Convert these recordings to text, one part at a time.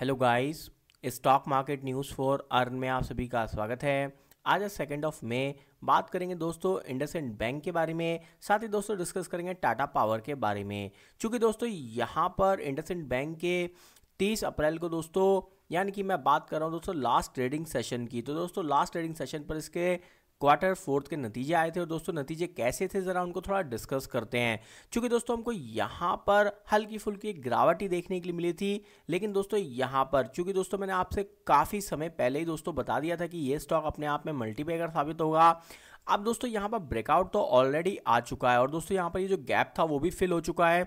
hello guys stock market news for earn में आप सभी का स्वागत है आज है सेकेंड ऑफ मे बात करेंगे दोस्तों इंडसइंड बैंक के बारे में साथ ही दोस्तों डिस्कस करेंगे टाटा पावर के बारे में क्योंकि दोस्तों यहाँ पर एंड बैंक के तीस अप्रैल को दोस्तों यानी कि मैं बात कर रहा हूँ दोस्तों लास्ट ट्रेडिंग सेशन की तो दोस्तों लास्ट ट्रेडिंग सेशन पर इसके क्वार्टर फोर्थ के नतीजे आए थे और दोस्तों नतीजे कैसे थे ज़रा उनको थोड़ा डिस्कस करते हैं क्योंकि दोस्तों हमको यहाँ पर हल्की फुल्की गिरावट ही देखने के लिए मिली थी लेकिन दोस्तों यहाँ पर चूँकि दोस्तों मैंने आपसे काफ़ी समय पहले ही दोस्तों बता दिया था कि ये स्टॉक अपने आप में मल्टीपेगर साबित होगा अब दोस्तों यहाँ पर ब्रेकआउट तो ऑलरेडी आ चुका है और दोस्तों यहाँ पर ये जो गैप था वो भी फिल हो चुका है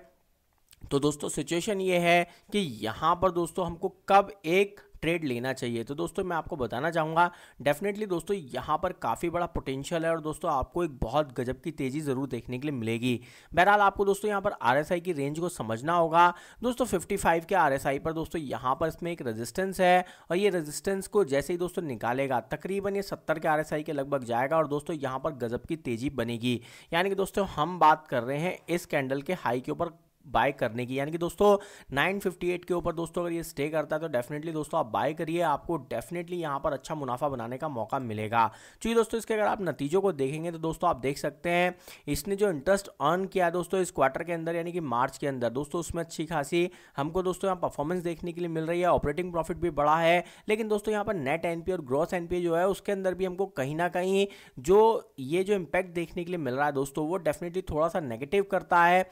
तो दोस्तों सिचुएशन ये है कि यहाँ पर दोस्तों हमको कब एक ट्रेड लेना चाहिए तो दोस्तों मैं आपको बताना चाहूँगा डेफिनेटली दोस्तों यहाँ पर काफ़ी बड़ा पोटेंशियल है और दोस्तों आपको एक बहुत गजब की तेज़ी ज़रूर देखने के लिए मिलेगी बहरहाल आपको दोस्तों यहाँ पर आर की रेंज को समझना होगा दोस्तों फिफ्टी के आर पर दोस्तों यहाँ पर इसमें एक रजिस्टेंस है और ये रजिस्टेंस को जैसे ही दोस्तों निकालेगा तकरीबन ये सत्तर के आर के लगभग जाएगा और दोस्तों यहाँ पर गजब की तेज़ी बनेगी यानी कि दोस्तों हम बात कर रहे हैं इस कैंडल के हाई के ऊपर बाय करने की यानी कि दोस्तों 958 के ऊपर दोस्तों अगर ये स्टे करता है तो डेफिनेटली दोस्तों आप बाय करिए आपको डेफिनेटली यहाँ पर अच्छा मुनाफा बनाने का मौका मिलेगा चूँकि तो दोस्तों इसके अगर आप नतीजों को देखेंगे तो दोस्तों आप देख सकते हैं इसने जो इंटरेस्ट अर्न किया है दोस्तों इस क्वार्टर के अंदर यानी कि मार्च के अंदर दोस्तों उसमें अच्छी खासी हमको दोस्तों यहाँ परफॉर्मेंस देखने के लिए मिल रही है ऑपरेटिंग प्रॉफिट भी बड़ा है लेकिन दोस्तों यहाँ पर नेट एनपी और ग्रॉस एनपी जो है उसके अंदर भी हमको कहीं ना कहीं जो ये जो इम्पैक्ट देखने के लिए मिल रहा है दोस्तों वो डेफिनेटली थोड़ा सा नेगेटिव करता है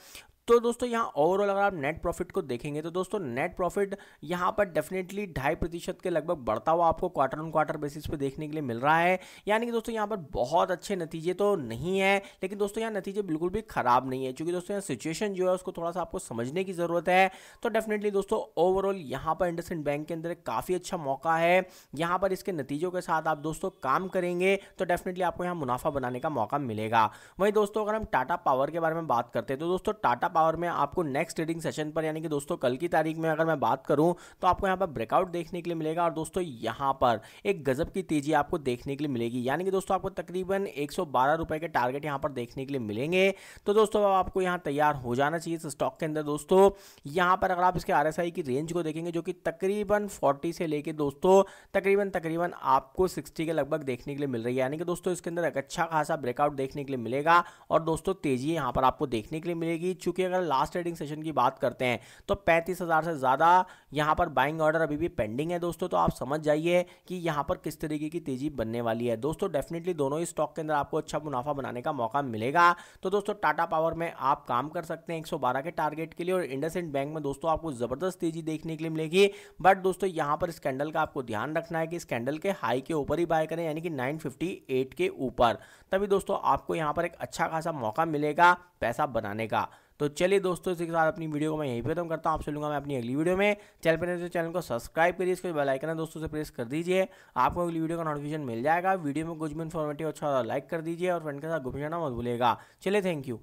तो दोस्तों यहाँ ओवरऑल अगर आप नेट प्रॉफिट को देखेंगे तो दोस्तों नेट प्रॉफिट यहाँ पर डेफिनेटली ढाई प्रतिशत के लगभग बढ़ता हुआ आपको क्वार्टर ऑन क्वार्टर बेसिस पे देखने के लिए मिल रहा है यानी कि दोस्तों यहाँ पर बहुत अच्छे नतीजे तो नहीं है लेकिन दोस्तों यहाँ नतीजे बिल्कुल भी खराब नहीं है चूंकि दोस्तों यहाँ सिचुएशन जो है उसको थोड़ा सा आपको समझने की ज़रूरत है तो डेफिनेटली दोस्तों ओवरऑल यहाँ पर इंडसइंड बैंक के अंदर काफ़ी अच्छा मौका है यहाँ पर इसके नतीजों के साथ आप दोस्तों काम करेंगे तो डेफिनेटली आपको यहाँ मुनाफा बनाने का मौका मिलेगा वहीं दोस्तों अगर हम टाटा पावर के बारे में बात करते हैं तो दोस्तों टाटा पावर में आपको नेक्स्ट ट्रेडिंग सेशन पर यानी कि दोस्तों कल की तारीख में अगर मैं बात करूं तो आपको यहां पर ब्रेकआउट देखने के लिए मिलेगा और दोस्तों यहां पर एक गजब की तेजी आपको देखने के लिए मिलेगी यानी कि दोस्तों आपको तकरीबन एक रुपए के टारगेट यहां पर देखने के लिए मिलेंगे तो दोस्तों अब आपको यहां तैयार हो जाना चाहिए इस स्टॉक के अंदर दोस्तों यहां पर अगर आप इसके आर की रेंज को देखेंगे जो कि तकरीबन फोर्टी से लेकर दोस्तों तकरीबन तकरीबन आपको सिक्सटी के लगभग देखने के लिए मिल रही है यानी कि दोस्तों इसके अंदर एक अच्छा खासा ब्रेकआउट देखने के लिए मिलेगा और दोस्तों तेजी यहां पर आपको देखने के लिए मिलेगी चूंकि की अगर लास्ट ट्रेडिंग सेशन की बात करते हैं तो पैंतीस से ज़्यादा यहाँ पर बाइंग ऑर्डर अभी भी पेंडिंग है दोस्तों तो आप समझ जाइए कि यहाँ पर किस तरीके की तेज़ी बनने वाली है दोस्तों डेफिनेटली दोनों ही स्टॉक के अंदर आपको अच्छा मुनाफा बनाने का मौका मिलेगा तो दोस्तों टाटा पावर में आप काम कर सकते हैं 112 के टारगेट के लिए और इंडस बैंक में दोस्तों आपको ज़बरदस्त तेज़ी देखने के लिए मिलेगी बट दोस्तों यहां पर स्कैंडल का आपको ध्यान रखना है कि स्कैंडल के हाई के ऊपर ही बाय करें यानी कि 958 के ऊपर तभी दोस्तों आपको यहां पर एक अच्छा खासा मौका मिलेगा पैसा बनाने का तो चलिए दोस्तों इसी के साथ अपनी वीडियो को मैं यहीं पर खत्म करता हूँ आपसे लूँगा मैं अपनी अगली वीडियो में चैनल पर तो चैनल को सब्सक्राइब करिए इसके बेलाइकन है दोस्तों से प्रेस कर दीजिए आपको अगली वीडियो का नोटिफिकेशन मिल जाएगा वीडियो में कुछ भी इन्फॉर्मेटिव अच्छा लाइक कर दीजिए और फ्रेंड के साथ जाना मत भूलेगा चलिए थैंक यू